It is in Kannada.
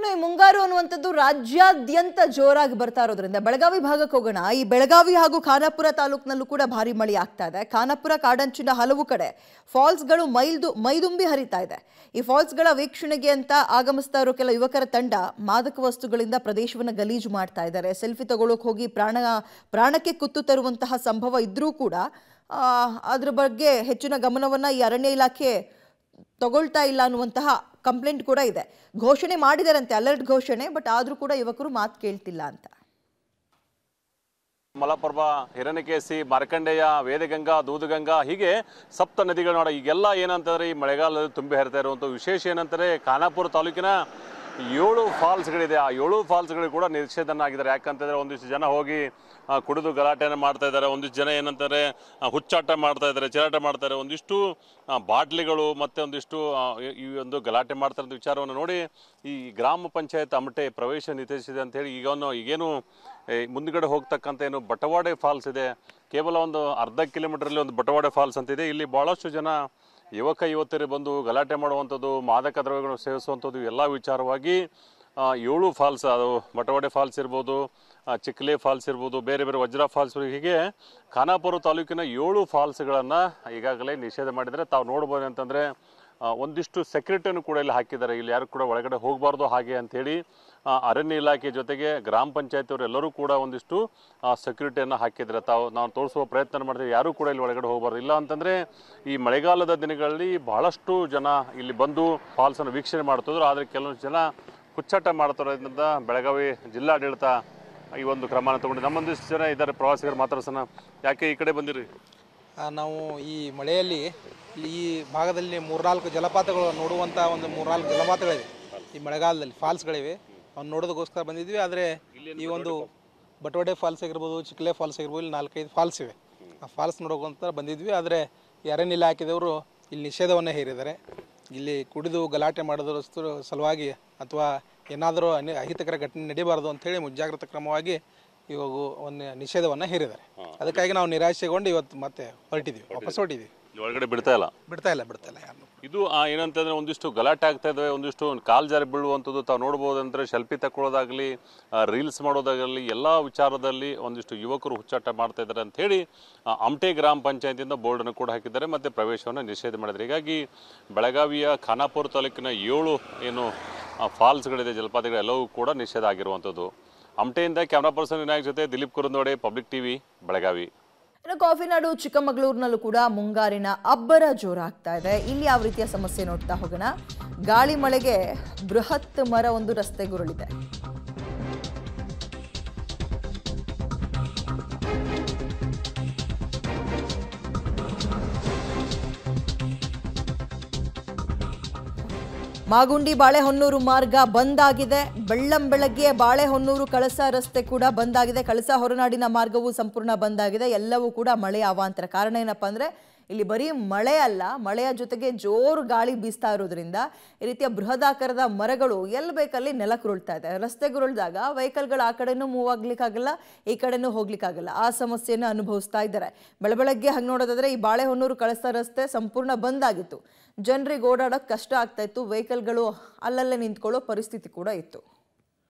ಇನ್ನು ಈ ಮುಂಗಾರು ಅನ್ನುವಂಥದ್ದು ರಾಜ್ಯಾದ್ಯಂತ ಜೋರಾಗಿ ಬರ್ತಾ ಇರೋದ್ರಿಂದ ಬೆಳಗಾವಿ ಭಾಗಕ್ಕೆ ಹೋಗೋಣ ಈ ಬೆಳಗಾವಿ ಹಾಗೂ ಖಾನಾಪುರ ತಾಲೂಕಿನಲ್ಲೂ ಕೂಡ ಭಾರಿ ಮಳೆ ಆಗ್ತಾ ಇದೆ ಖಾನಾಪುರ ಕಾಡಂಚಿನ ಹಲವು ಕಡೆ ಫಾಲ್ಸ್ಗಳು ಮೈಲ್ದು ಮೈದುಂಬಿ ಹರಿತಾ ಇದೆ ಈ ಫಾಲ್ಸ್ಗಳ ವೀಕ್ಷಣೆಗೆ ಅಂತ ಆಗಮಿಸ್ತಾ ಇರೋ ಕೆಲ ಯುವಕರ ತಂಡ ಮಾದಕ ವಸ್ತುಗಳಿಂದ ಪ್ರದೇಶವನ್ನು ಗಲೀಜು ಮಾಡ್ತಾ ಇದ್ದಾರೆ ಸೆಲ್ಫಿ ತಗೊಳ್ಳೋಕೆ ಹೋಗಿ ಪ್ರಾಣ ಪ್ರಾಣಕ್ಕೆ ಕುತ್ತು ತರುವಂತಹ ಸಂಭವ ಇದ್ರೂ ಕೂಡ ಅದ್ರ ಬಗ್ಗೆ ಹೆಚ್ಚಿನ ಗಮನವನ್ನು ಈ ಅರಣ್ಯ ಇಲಾಖೆ ತಗೊಳ್ತಾ ಇಲ್ಲ ಅನ್ನುವಂತಹ ಕಂಪ್ಲೇಂಟ್ ಕೂಡ ಇದೆ ಘೋಷಣೆ ಮಾಡಿದಾರಂತೆ ಅಲರ್ಟ್ ಘೋಷಣೆ ಬಟ್ ಆದರೂ ಕೂಡ ಯುವಕರು ಮಾತು ಕೇಳ್ತಿಲ್ಲ ಅಂತ ಮಲಪ್ರಭಾ ಹಿರಣ್ಯಕೇಸಿ ಮಾರ್ಕಂಡೆಯ ವೇದಗಂಗಾ ದೂದಗಂಗಾ ಹೀಗೆ ಸಪ್ತ ನದಿಗಳು ನೋಡ ಈಗೆಲ್ಲ ಏನಂತಂದ್ರೆ ಈ ಮಳೆಗಾಲದಲ್ಲಿ ತುಂಬಿ ಹರಿತಾ ಇರುವಂಥ ವಿಶೇಷ ಏನಂತಾರೆ ಖಾನಾಪುರ ತಾಲೂಕಿನ ಏಳು ಫಾಲ್ಸ್ಗಳಿದೆ ಆ ಏಳು ಫಾಲ್ಸ್ಗಳು ಕೂಡ ನಿಷೇಧನ ಆಗಿದ್ದಾರೆ ಯಾಕಂತಂದರೆ ಒಂದಿಷ್ಟು ಜನ ಹೋಗಿ ಕುಡಿದು ಗಲಾಟೆಯನ್ನು ಮಾಡ್ತಾ ಇದ್ದಾರೆ ಒಂದಿಷ್ಟು ಜನ ಏನಂತಾರೆ ಹುಚ್ಚಾಟ ಮಾಡ್ತಾ ಇದ್ದಾರೆ ಚರಾಟ ಮಾಡ್ತಾರೆ ಒಂದಿಷ್ಟು ಬಾಟ್ಲಿಗಳು ಮತ್ತು ಒಂದಿಷ್ಟು ಈ ಒಂದು ಗಲಾಟೆ ಮಾಡ್ತಾರೆ ಅಂತ ವಿಚಾರವನ್ನು ನೋಡಿ ಈ ಗ್ರಾಮ ಪಂಚಾಯತ್ ಅಮಟೆ ಪ್ರವೇಶ ನಿಷೇಧಿಸಿದೆ ಅಂತೇಳಿ ಈಗ ಈಗೇನು ಮುಂದ್ಗಡೆ ಹೋಗ್ತಕ್ಕಂಥ ಏನು ಬಟವಾಡೆ ಫಾಲ್ಸ್ ಇದೆ ಕೇವಲ ಒಂದು ಅರ್ಧ ಕಿಲೋಮೀಟ್ರಲ್ಲಿ ಒಂದು ಬಟವಾಡೆ ಫಾಲ್ಸ್ ಅಂತಿದೆ ಇಲ್ಲಿ ಭಾಳಷ್ಟು ಜನ ಯುವಕ ಯುವತಿಯರು ಬಂದು ಗಲಾಟೆ ಮಾಡುವಂಥದ್ದು ಮಾದಕ ದ್ರವ್ಯಗಳು ಸೇವಿಸುವಂಥದ್ದು ಎಲ್ಲ ವಿಚಾರವಾಗಿ ಏಳು ಫಾಲ್ಸ್ ಅದು ಬಟವಾಡೆ ಫಾಲ್ಸ್ ಇರ್ಬೋದು ಚಿಕ್ಲೆ ಫಾಲ್ಸ್ ಇರ್ಬೋದು ಬೇರೆ ಬೇರೆ ವಜ್ರ ಫಾಲ್ಸ್ ಹೀಗೆ ಖಾನಾಪುರ ತಾಲೂಕಿನ ಏಳು ಫಾಲ್ಸ್ಗಳನ್ನು ಈಗಾಗಲೇ ನಿಷೇಧ ಮಾಡಿದರೆ ತಾವು ನೋಡ್ಬೋದು ಅಂತಂದರೆ ಒಂದಿಷ್ಟು ಸೆಕ್ಯೂರಿಟಿಯನ್ನು ಕೂಡ ಇಲ್ಲಿ ಹಾಕಿದ್ದಾರೆ ಇಲ್ಲಿ ಯಾರು ಕೂಡ ಒಳಗಡೆ ಹೋಗಬಾರ್ದು ಹಾಗೆ ಅಂಥೇಳಿ ಅರಣ್ಯ ಇಲಾಖೆ ಜೊತೆಗೆ ಗ್ರಾಮ ಪಂಚಾಯತಿಯವರು ಎಲ್ಲರೂ ಕೂಡ ಒಂದಿಷ್ಟು ಸೆಕ್ಯೂರಿಟಿಯನ್ನು ಹಾಕಿದ್ದಾರೆ ತಾವು ನಾವು ತೋರಿಸುವ ಪ್ರಯತ್ನ ಮಾಡ್ತೀವಿ ಯಾರೂ ಕೂಡ ಇಲ್ಲಿ ಒಳಗಡೆ ಹೋಗಬಾರ್ದು ಇಲ್ಲ ಅಂತಂದರೆ ಈ ಮಳೆಗಾಲದ ದಿನಗಳಲ್ಲಿ ಬಹಳಷ್ಟು ಜನ ಇಲ್ಲಿ ಬಂದು ಫಾಲ್ಸನ್ನು ವೀಕ್ಷಣೆ ಮಾಡ್ತಿದ್ರು ಆದರೆ ಕೆಲವೊಂದು ಜನ ಹುಚ್ಚಾಟ ಮಾಡ್ತಾರೋದ್ರಿಂದ ಬೆಳಗಾವಿ ಜಿಲ್ಲಾಡಳಿತ ಈ ಒಂದು ಕ್ರಮನ ತಗೊಂಡು ನಮ್ಮೊಂದಿಷ್ಟು ಜನ ಇದ್ದಾರೆ ಪ್ರವಾಸಿಗರು ಮಾತಾಡ್ಸೋಣ ಯಾಕೆ ಈ ಕಡೆ ಬಂದಿರಿ ನಾವು ಈ ಮಳೆಯಲ್ಲಿ ಈ ಭಾಗದಲ್ಲಿ ಮೂರ್ನಾಲ್ಕು ಜಲಪಾತಗಳು ನೋಡುವಂಥ ಒಂದು ಮೂರ್ನಾಲ್ಕು ಜಲಪಾತಗಳಿವೆ ಈ ಮಳೆಗಾಲದಲ್ಲಿ ಫಾಲ್ಸ್ಗಳಿವೆ ಅವ್ನು ನೋಡೋದಕ್ಕೋಸ್ಕರ ಬಂದಿದ್ವಿ ಆದರೆ ಈ ಒಂದು ಬಟೋಡೆ ಫಾಲ್ಸ್ ಆಗಿರ್ಬೋದು ಚಿಕ್ಕಲೆ ಫಾಲ್ಸ್ ಆಗಿರ್ಬೋದು ಇಲ್ಲಿ ನಾಲ್ಕೈದು ಫಾಲ್ಸ್ ಇವೆ ಆ ಫಾಲ್ಸ್ ನೋಡೋಕ್ಕಂತ ಬಂದಿದ್ವಿ ಆದರೆ ಅರಣ್ಯ ಹಾಕಿದವರು ಇಲ್ಲಿ ನಿಷೇಧವನ್ನು ಹೇರಿದ್ದಾರೆ ಇಲ್ಲಿ ಕುಡಿದು ಗಲಾಟೆ ಮಾಡೋದರಸ್ತು ಸಲುವಾಗಿ ಅಥವಾ ಏನಾದರೂ ಅನಿ ಅಹಿತಕರ ಘಟನೆ ನಡೀಬಾರದು ಅಂಥೇಳಿ ಮುಂಜಾಗ್ರತಾ ಕ್ರಮವಾಗಿ ಇವಾಗ ಒಂದು ನಿಷೇಧವನ್ನು ಹೇರಿದ್ದಾರೆ ಅದಕ್ಕಾಗಿ ನಾವು ನಿರಾಶೆಗೊಂಡು ಇವತ್ತು ಮತ್ತೆ ಹೊರಟಿದ್ದೀವಿ ವಾಪಸ್ ಹೊರಟಿದ್ದೀವಿ ಒಳಗಡೆ ಬಿಡ್ತಾ ಇಲ್ಲ ಬಿಡ್ತಾ ಇಲ್ಲ ಬಿಡ್ತಾ ಇಲ್ಲ ಇದು ಏನಂತಂದ್ರೆ ಒಂದಿಷ್ಟು ಗಲಾಟೆ ಆಗ್ತಾ ಇದಾವೆ ಒಂದಿಷ್ಟು ಕಾಲ್ ಜಾರಿ ಬೀಳುವಂಥದ್ದು ತಾವು ನೋಡ್ಬೋದಂದ್ರೆ ಶೆಲ್ಫಿ ತಕೊಳ್ಳೋದಾಗ್ಲಿ ರೀಲ್ಸ್ ಮಾಡೋದಾಗಲಿ ಎಲ್ಲ ವಿಚಾರದಲ್ಲಿ ಒಂದಿಷ್ಟು ಯುವಕರು ಹುಚ್ಚಾಟ ಮಾಡ್ತಾ ಇದ್ದಾರೆ ಅಂತ ಹೇಳಿ ಗ್ರಾಮ ಪಂಚಾಯತಿಯಿಂದ ಬೋರ್ಡನ್ನು ಕೂಡ ಹಾಕಿದ್ದಾರೆ ಮತ್ತೆ ಪ್ರವೇಶವನ್ನು ನಿಷೇಧ ಮಾಡಿದ್ದಾರೆ ಹೀಗಾಗಿ ಬೆಳಗಾವಿಯ ಖಾನಾಪುರ ತಾಲೂಕಿನ ಏಳು ಏನು ಫಾಲ್ಸ್ಗಳಿದೆ ಜಲಪಾತಗಳು ಎಲ್ಲವೂ ಕೂಡ ನಿಷೇಧ ಆಗಿರುವಂಥದ್ದು ಅಮಟೆಯಿಂದ ಕ್ಯಾಮ್ರಾ ಪರ್ಸನ್ ವಿನಾಯಕ್ ಜೊತೆ ದಿಲೀಪ್ ಕುರುಂದೋಡೆ ಪಬ್ಲಿಕ್ ಟಿವಿ ಬೆಳಗಾವಿ ಇನ್ನು ಕಾಫಿ ನಾಡು ಚಿಕ್ಕಮಗಳೂರಿನಲ್ಲೂ ಕೂಡ ಮುಂಗಾರಿನ ಅಬ್ಬರ ಜೋರಾಗ್ತಾ ಇದೆ ಇಲ್ಲಿ ಯಾವ ರೀತಿಯ ಸಮಸ್ಯೆ ನೋಡ್ತಾ ಹೋಗೋಣ ಗಾಳಿ ಮಳೆಗೆ ಬೃಹತ್ ಮರ ಒಂದು ಗುರುಳಿದೆ ಮಾಗುಂಡಿ ಬಾಳೆಹೊನ್ನೂರು ಮಾರ್ಗ ಬಂದ್ ಆಗಿದೆ ಬೆಳ್ಳಂ ಬೆಳಗ್ಗೆ ಬಾಳೆಹೊನ್ನೂರು ಕಳಸ ರಸ್ತೆ ಕೂಡ ಬಂದ್ ಆಗಿದೆ ಕಳಸ ಹೊರನಾಡಿನ ಮಾರ್ಗವೂ ಸಂಪೂರ್ಣ ಬಂದ್ ಆಗಿದೆ ಎಲ್ಲವೂ ಕೂಡ ಮಳೆ ಅವಾಂತರ ಕಾರಣ ಏನಪ್ಪಾ ಅಂದರೆ ಇಲ್ಲಿ ಬರೀ ಮಳೆ ಅಲ್ಲ ಮಳೆಯ ಜೊತೆಗೆ ಜೋರು ಗಾಳಿ ಬೀಸ್ತಾ ಇರೋದ್ರಿಂದ ಈ ರೀತಿಯ ಬೃಹದಾಕಾರದ ಮರಗಳು ಎಲ್ಲಿ ಬೇಕಲ್ಲಿ ನೆಲಕ್ಕುರುಳ್ತಾ ಇದೆ ರಸ್ತೆಗುರುಳಿದಾಗ ವೆಹಿಕಲ್ಗಳು ಆ ಕಡೆನೂ ಮೂವ್ ಆಗ್ಲಿಕ್ಕಾಗಲ್ಲ ಈ ಕಡೆನೂ ಹೋಗ್ಲಿಕ್ಕಾಗಲ್ಲ ಆ ಸಮಸ್ಯೆಯನ್ನು ಅನುಭವಿಸ್ತಾ ಇದ್ದಾರೆ ಬೆಳಬೆಳಗ್ಗೆ ಹಂಗೆ ನೋಡೋದಾದ್ರೆ ಈ ಬಾಳೆಹೊನ್ನೂರು ಕಳಿಸ್ತಾ ರಸ್ತೆ ಸಂಪೂರ್ಣ ಬಂದ್ ಆಗಿತ್ತು ಜನರಿಗೆ ಓಡಾಡೋಕೆ ಕಷ್ಟ ಆಗ್ತಾ ಇತ್ತು ವೆಹಿಕಲ್ಗಳು ಅಲ್ಲಲ್ಲೇ ನಿಂತ್ಕೊಳ್ಳೋ ಪರಿಸ್ಥಿತಿ ಕೂಡ ಇತ್ತು